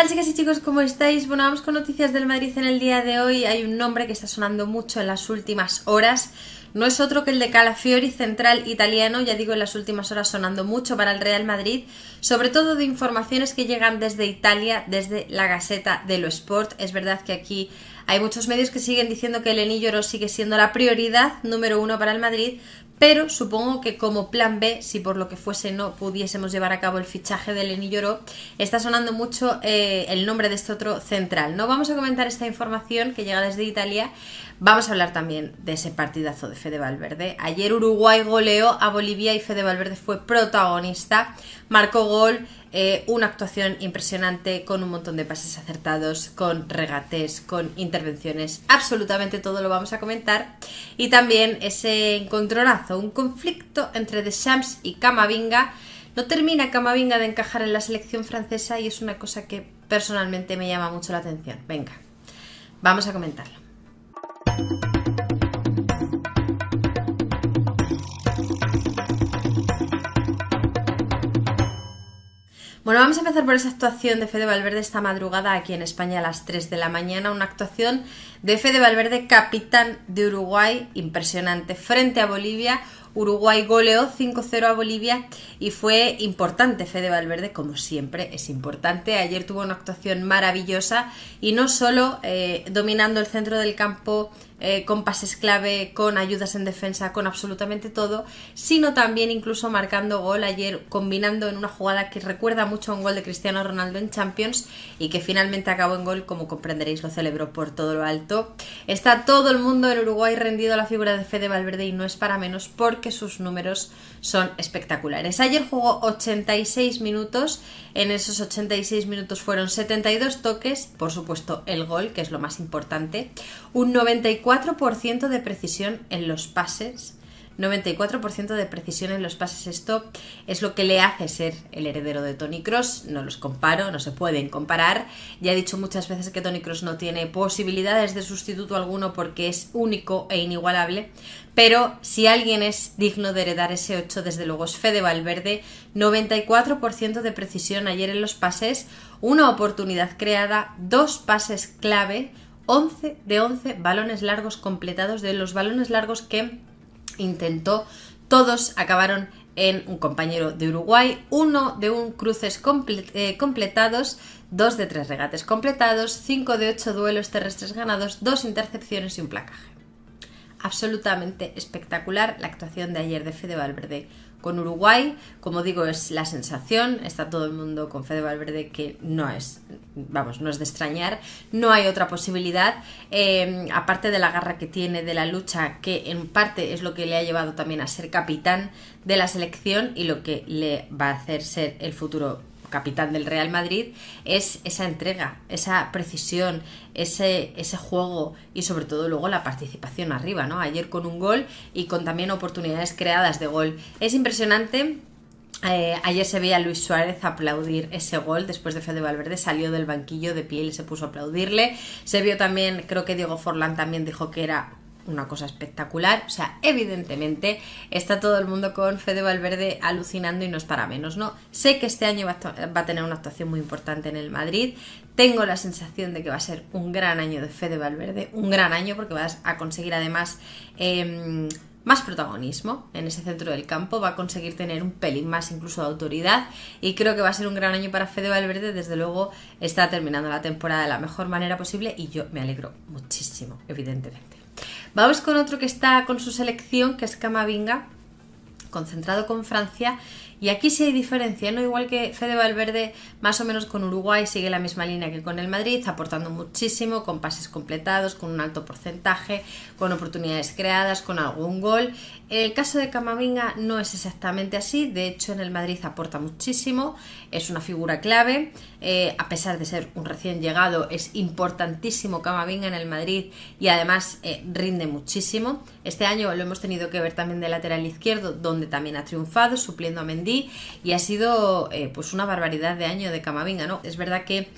Hola chicas y chicos? ¿Cómo estáis? Bueno, vamos con noticias del Madrid en el día de hoy. Hay un nombre que está sonando mucho en las últimas horas. No es otro que el de Calafiori, central italiano, ya digo en las últimas horas sonando mucho para el Real Madrid, sobre todo de informaciones que llegan desde Italia, desde la Gaceta lo Sport. Es verdad que aquí hay muchos medios que siguen diciendo que el Ros sigue siendo la prioridad número uno para el Madrid, pero supongo que como plan B, si por lo que fuese no pudiésemos llevar a cabo el fichaje de Lenny Lloró, está sonando mucho eh, el nombre de este otro central. No vamos a comentar esta información que llega desde Italia, vamos a hablar también de ese partidazo de Fede Valverde. Ayer Uruguay goleó a Bolivia y Fede Valverde fue protagonista, marcó gol, eh, una actuación impresionante con un montón de pases acertados, con regates, con intervenciones, absolutamente todo lo vamos a comentar. Y también ese encontronazo un conflicto entre Deschamps y Camavinga. No termina Camavinga de encajar en la selección francesa y es una cosa que personalmente me llama mucho la atención. Venga, vamos a comentarlo. Bueno, vamos a empezar por esa actuación de Fede Valverde esta madrugada aquí en España a las 3 de la mañana, una actuación de Fede Valverde, capitán de Uruguay, impresionante, frente a Bolivia, Uruguay goleó 5-0 a Bolivia y fue importante Fede Valverde, como siempre es importante. Ayer tuvo una actuación maravillosa y no solo eh, dominando el centro del campo eh, con pases clave, con ayudas en defensa, con absolutamente todo, sino también incluso marcando gol ayer, combinando en una jugada que recuerda mucho a un gol de Cristiano Ronaldo en Champions y que finalmente acabó en gol, como comprenderéis, lo celebró por todo lo alto. Está todo el mundo en Uruguay rendido a la figura de Fede Valverde y no es para menos porque sus números son espectaculares. Ayer jugó 86 minutos, en esos 86 minutos fueron 72 toques, por supuesto el gol, que es lo más importante, un 94% de precisión en los pases, 94% de precisión en los pases esto es lo que le hace ser el heredero de Tony Cross. No los comparo, no se pueden comparar. Ya he dicho muchas veces que Tony Cross no tiene posibilidades de sustituto alguno porque es único e inigualable. Pero si alguien es digno de heredar ese 8, desde luego es Fede Valverde. 94% de precisión ayer en los pases, una oportunidad creada, dos pases clave, 11 de 11 balones largos completados de los balones largos que intentó, todos acabaron en un compañero de Uruguay, uno de un cruces eh, completados, dos de tres regates completados, cinco de ocho duelos terrestres ganados, dos intercepciones y un placaje. Absolutamente espectacular la actuación de ayer de Fede Valverde con Uruguay. Como digo, es la sensación, está todo el mundo con Fede Valverde que no es, vamos, no es de extrañar, no hay otra posibilidad, eh, aparte de la garra que tiene, de la lucha, que en parte es lo que le ha llevado también a ser capitán de la selección y lo que le va a hacer ser el futuro capitán del Real Madrid, es esa entrega, esa precisión, ese, ese juego y sobre todo luego la participación arriba, ¿no? Ayer con un gol y con también oportunidades creadas de gol. Es impresionante eh, ayer se veía a Luis Suárez aplaudir ese gol después de Fede Valverde, salió del banquillo de pie y se puso a aplaudirle. Se vio también, creo que Diego Forlán también dijo que era una cosa espectacular. O sea, evidentemente está todo el mundo con Fede Valverde alucinando y no es para menos, ¿no? Sé que este año va a, tener una actuación muy importante en el Madrid. Tengo la sensación de que va a ser un gran año de Fede Valverde, un gran año porque vas a conseguir además... Em, más protagonismo en ese centro del campo, va a conseguir tener un pelín más incluso de autoridad y creo que va a ser un gran año para Fede Valverde, desde luego está terminando la temporada de la mejor manera posible y yo me alegro muchísimo, evidentemente. Vamos con otro que está con su selección, que es Camavinga, concentrado con Francia. Y aquí sí hay diferencia, ¿no? Igual que Fede Valverde, más o menos con Uruguay, sigue la misma línea que con el Madrid, aportando muchísimo, con pases completados, con un alto porcentaje, con oportunidades creadas, con algún gol. El caso de Camavinga no es exactamente así, de hecho en el Madrid aporta muchísimo, es una figura clave, eh, a pesar de ser un recién llegado, es importantísimo Camavinga en el Madrid y además eh, rinde muchísimo. Este año lo hemos tenido que ver también de lateral izquierdo, donde también ha triunfado, supliendo a Mendy, y ha sido eh, pues una barbaridad de año de Camavinga, ¿no? Es verdad que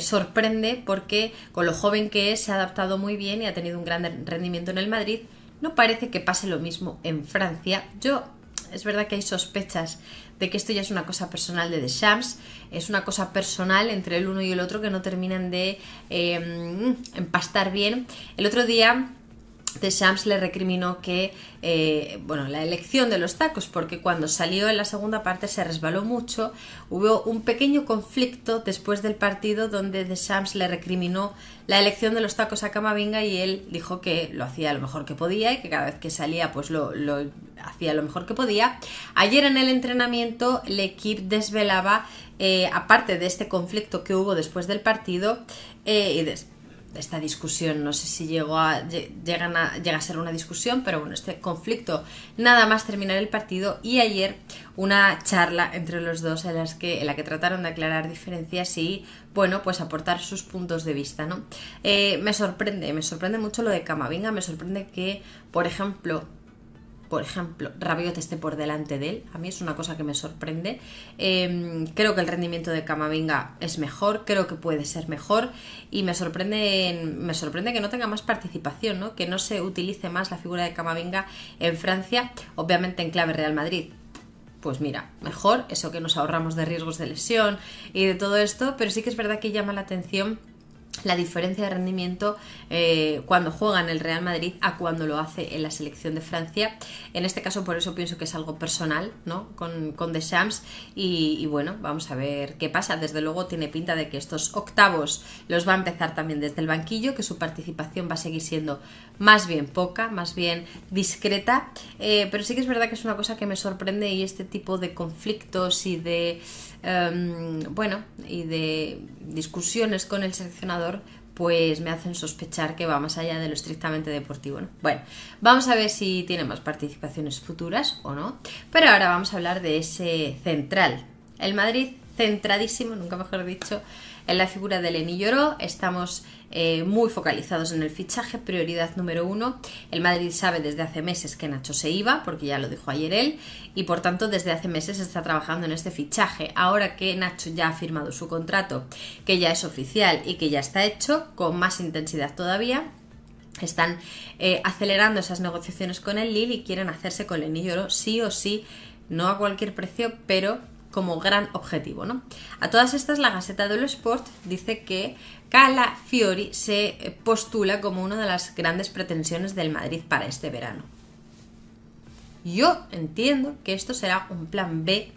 sorprende porque con lo joven que es se ha adaptado muy bien y ha tenido un gran rendimiento en el Madrid. No parece que pase lo mismo en Francia. Yo es verdad que hay sospechas de que esto ya es una cosa personal de The Shams, es una cosa personal entre el uno y el otro que no terminan de eh, empastar bien. El otro día The Shams le recriminó que, eh, bueno, la elección de los tacos, porque cuando salió en la segunda parte se resbaló mucho, hubo un pequeño conflicto después del partido donde The Shams le recriminó la elección de los tacos a Camavinga y él dijo que lo hacía lo mejor que podía y que cada vez que salía pues lo hacía lo mejor que podía. Ayer en el entrenamiento ...el equipo desvelaba, eh, aparte de este conflicto que hubo después del partido, eh, y de esta discusión, no sé si llegó a, llega a ser una discusión, pero bueno, este conflicto nada más terminar el partido y ayer una charla entre los dos en, las que, la que trataron de aclarar diferencias y bueno, pues aportar sus puntos de vista, ¿no? Eh, me sorprende, me sorprende mucho lo de Camavinga, me sorprende que, por ejemplo, por ejemplo, Rabiot esté por delante de él. A mí es una cosa que me sorprende. Em, creo que el rendimiento de Camavinga es mejor, creo que puede ser mejor y me sorprende, me sorprende que no tenga más participación, ¿no? que no se utilice más la figura de Camavinga en Francia, obviamente en clave Real Madrid. Pues mira, mejor eso que nos ahorramos de riesgos de lesión y de todo esto, pero sí que es verdad que llama la atención la diferencia de rendimiento eh, cuando juega en el Real Madrid a cuando lo hace en la selección de Francia. En este caso, por eso pienso que es algo personal, ¿no? Con, con Deschamps. Y, bueno, vamos a ver qué pasa. Desde luego tiene pinta de que estos octavos los va a empezar también desde el banquillo, que su participación va a seguir siendo más bien poca, más bien discreta. Eh, pero sí que es verdad que es una cosa que me sorprende y este tipo de conflictos y de. Em, bueno, y de discusiones con el seleccionador pues me hacen sospechar que va más allá de lo estrictamente deportivo. Bueno, vamos a ver si tiene más participaciones futuras o no. Pero ahora vamos a hablar de ese central. El Madrid centradísimo, nunca mejor dicho, en la figura de Lenny Lloró estamos eh, muy focalizados en el fichaje, prioridad número uno. El Madrid sabe desde hace meses que Nacho se iba, porque ya lo dijo ayer él, y por tanto desde hace meses está trabajando en este fichaje. Ahora que Nacho ya ha firmado su contrato, que ya es oficial y que ya está hecho, con más intensidad todavía, están eh, acelerando esas negociaciones con el Lille y quieren hacerse con lenny Lloro sí o sí, no a cualquier precio, pero como gran objetivo. ¿no? A todas estas, la Gaceta del Sport dice que Cala Fiori se postula como una de las grandes pretensiones del Madrid para este verano. Yo entiendo que esto será un plan B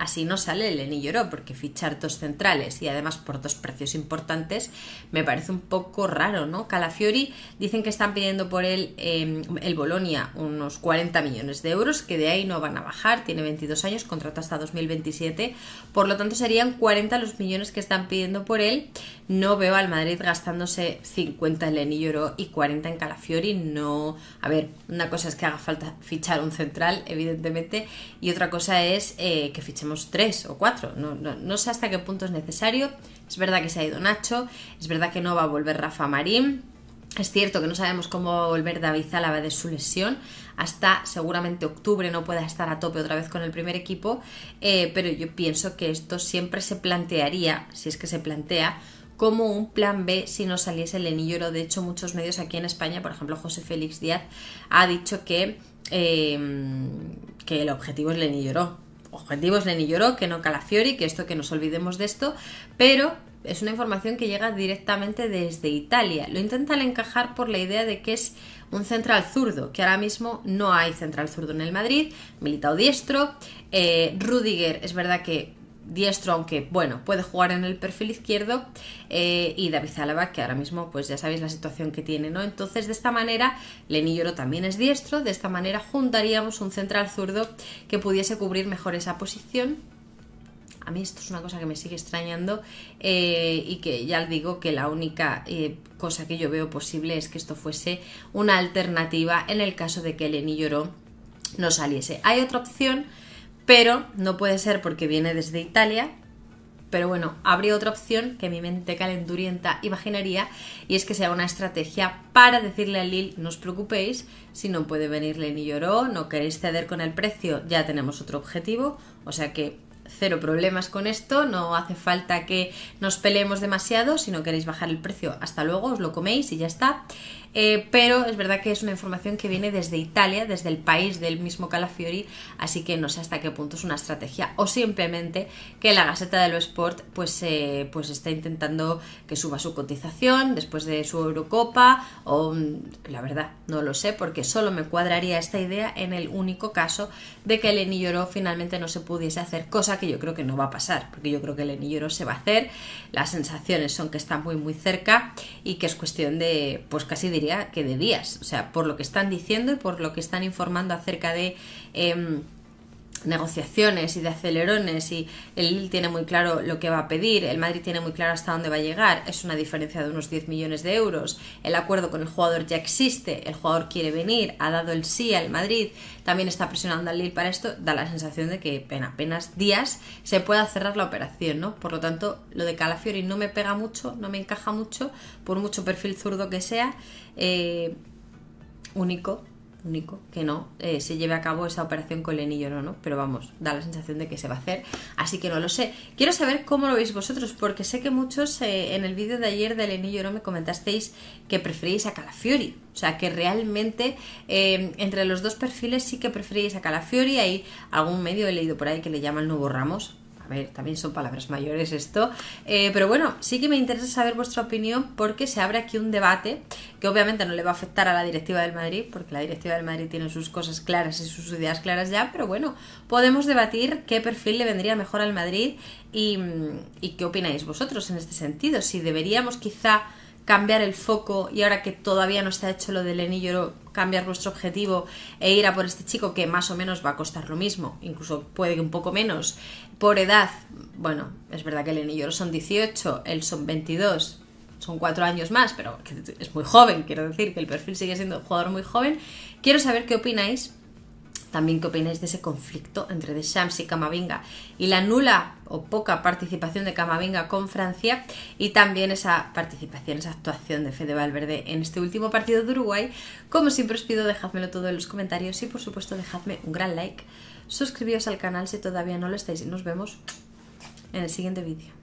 Así no sale el Lloró, porque fichar dos centrales y además por dos precios importantes me parece un poco raro, ¿no? Calafiori dicen que están pidiendo por él em, el Bolonia unos 40 millones de euros, que de ahí no van a bajar, tiene 22 años, contrato hasta 2027, por lo tanto serían 40 los millones que están pidiendo por él. No veo al Madrid gastándose 50 en Lení oro y 40 en Calafiori, no... A ver, una cosa es que haga falta fichar un central, evidentemente, y otra cosa es eh, que fichemos tres o cuatro. No, sé hasta qué punto es necesario. Es verdad que se ha ido Nacho, es verdad que no va a volver Rafa Marín. Es cierto que no sabemos cómo va a volver David Zálava de su lesión. Hasta seguramente octubre no pueda estar a tope otra vez con el primer equipo. Eh, pero yo pienso que esto siempre se plantearía, si es que se plantea, como un plan B si no saliese Lloró. De hecho, muchos medios aquí en España, por ejemplo, José Félix Díaz, ha dicho que, eh, que el objetivo es Lloró, objetivos Lenny Lloró, que no Calafiori, que esto, que nos olvidemos de esto, pero es una información que llega directamente desde Italia. Lo intentan encajar por la idea de que es un central zurdo, que ahora mismo no hay central zurdo en el Madrid, militado diestro. Eh, Rudiger es verdad que diestro, aunque bueno, puede jugar en el perfil izquierdo, eh, y David Alaba, que ahora mismo pues ya sabéis la situación que tiene, ¿no? Entonces de esta manera, Leni Lloro también es diestro, de esta manera juntaríamos un central zurdo que pudiese cubrir mejor esa posición. A mí esto es una cosa que me sigue extrañando eh, y que ya digo que la única eh, cosa que yo veo posible es que esto fuese una alternativa en el caso de que Leni Lloro no saliese. Hay otra opción pero no puede ser porque viene desde Italia. Pero bueno, habría otra opción que mi mente calenturienta imaginaría y es que sea una estrategia para decirle a Lil, no os preocupéis, si no puede venirle ni Lloró, no queréis ceder con el precio, ya tenemos otro objetivo, o sea que cero problemas con esto, no hace falta que nos peleemos demasiado, si no queréis bajar el precio, hasta luego, os lo coméis y ya está. Eh, pero es verdad que es una información que viene desde Italia, desde el país del mismo Calafiori, así que no sé hasta qué punto es una estrategia o simplemente que la Gaceta de lo Sport pues, eh, pues está intentando que suba su cotización después de su Eurocopa o mm, la verdad no lo sé porque solo me cuadraría esta idea en el único caso de que Eleni Lloró finalmente no se pudiese hacer, cosa que yo creo que no va a pasar, porque yo creo que Eleni Lloró se va a hacer, las sensaciones son que está muy muy cerca y que es cuestión de pues casi de que de días, o sea, por lo que están diciendo y por lo que están informando acerca de em, negociaciones y de acelerones y el Lille tiene muy claro lo que va a pedir, el Madrid tiene muy claro hasta dónde va a llegar, es una diferencia de unos 10 millones de euros, el acuerdo con el jugador ya existe, el jugador quiere venir, ha dado el sí al Madrid, también está presionando al Lille para esto, da la sensación de que en apenas días se pueda cerrar la operación, ¿no? Por lo tanto, lo de Calafiori no me pega mucho, no me encaja mucho, por mucho perfil zurdo que sea, eh, único, único que no eh, se lleve a cabo esa operación con el no, no, pero vamos, da la sensación de que se va a hacer, así que no lo sé. Quiero saber cómo lo veis vosotros, porque sé que muchos eh, en el vídeo de ayer del enillo no me comentasteis que preferís a Calafiori, o sea que realmente eh, entre los dos perfiles sí que preferís a Calafiori, hay algún medio he leído por ahí que le llaman nuevo Ramos, ver, también son palabras mayores esto, eh, pero bueno, sí que me interesa saber vuestra opinión porque se abre aquí un debate que obviamente no le va a afectar a la directiva del Madrid, porque la directiva del Madrid tiene sus cosas claras y sus ideas claras ya, pero bueno, podemos debatir qué perfil le vendría mejor al Madrid y qué opináis vosotros en este sentido, si deberíamos quizá cambiar el foco y ahora que todavía no está hecho lo de Lenny cambiar vuestro objetivo e ir a por este chico que más o menos va a costar lo mismo, incluso puede que un poco menos. Por edad, bueno, es verdad que el Lloro son 18, él son 22, son cuatro años más, pero es muy joven, quiero decir que el perfil sigue siendo un jugador muy joven. Quiero saber qué opináis también qué opináis de ese conflicto entre Deschamps y Camavinga y la nula o poca participación de Camavinga con Francia y también esa participación, esa actuación de Fede Valverde en este último partido de Uruguay. Como siempre os pido, dejadmelo todo en los comentarios y por supuesto dejadme un gran like. Suscribíos al canal si todavía no lo estáis y nos vemos en el siguiente vídeo.